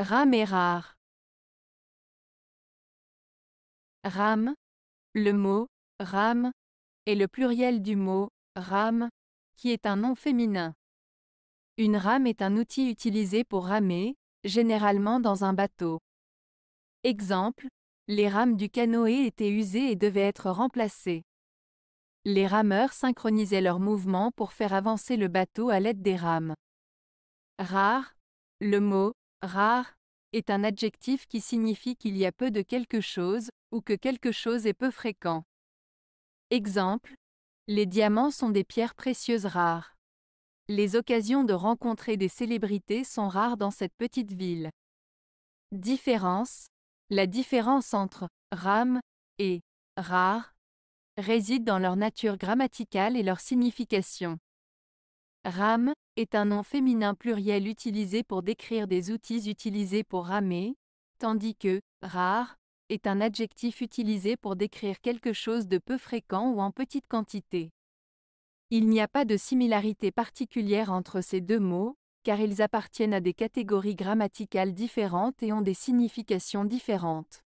Ram est rare. Ram, le mot rame » est le pluriel du mot rame, qui est un nom féminin. Une rame est un outil utilisé pour ramer, généralement dans un bateau. Exemple, les rames du canoë étaient usées et devaient être remplacées. Les rameurs synchronisaient leurs mouvements pour faire avancer le bateau à l'aide des rames. Rare, le mot Rare est un adjectif qui signifie qu'il y a peu de quelque chose, ou que quelque chose est peu fréquent. Exemple. Les diamants sont des pierres précieuses rares. Les occasions de rencontrer des célébrités sont rares dans cette petite ville. Différence. La différence entre rame et rare réside dans leur nature grammaticale et leur signification. Ram est un nom féminin pluriel utilisé pour décrire des outils utilisés pour ramer, tandis que rare est un adjectif utilisé pour décrire quelque chose de peu fréquent ou en petite quantité. Il n'y a pas de similarité particulière entre ces deux mots, car ils appartiennent à des catégories grammaticales différentes et ont des significations différentes.